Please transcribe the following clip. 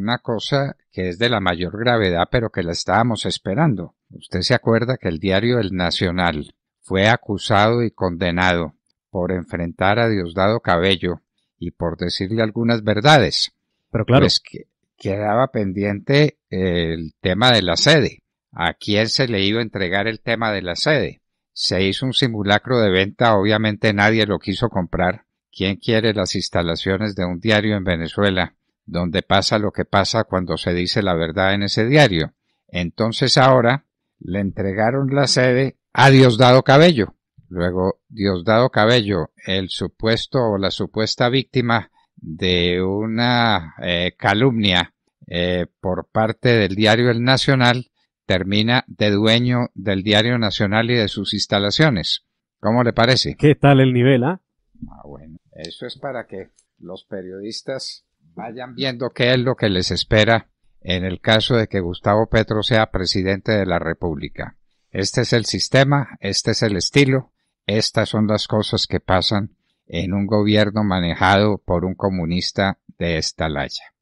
una cosa que es de la mayor gravedad, pero que la estábamos esperando. Usted se acuerda que el diario El Nacional fue acusado y condenado por enfrentar a Diosdado Cabello y por decirle algunas verdades. Pero claro. es pues que quedaba pendiente el tema de la sede. ¿A quién se le iba a entregar el tema de la sede? Se hizo un simulacro de venta, obviamente nadie lo quiso comprar. ¿Quién quiere las instalaciones de un diario en Venezuela donde pasa lo que pasa cuando se dice la verdad en ese diario. Entonces ahora le entregaron la sede a Diosdado Cabello. Luego Diosdado Cabello, el supuesto o la supuesta víctima de una eh, calumnia eh, por parte del diario El Nacional, termina de dueño del diario Nacional y de sus instalaciones. ¿Cómo le parece? ¿Qué tal el nivel, ah? ah bueno, eso es para que los periodistas vayan viendo qué es lo que les espera en el caso de que Gustavo Petro sea presidente de la República. Este es el sistema, este es el estilo, estas son las cosas que pasan en un gobierno manejado por un comunista de esta laya.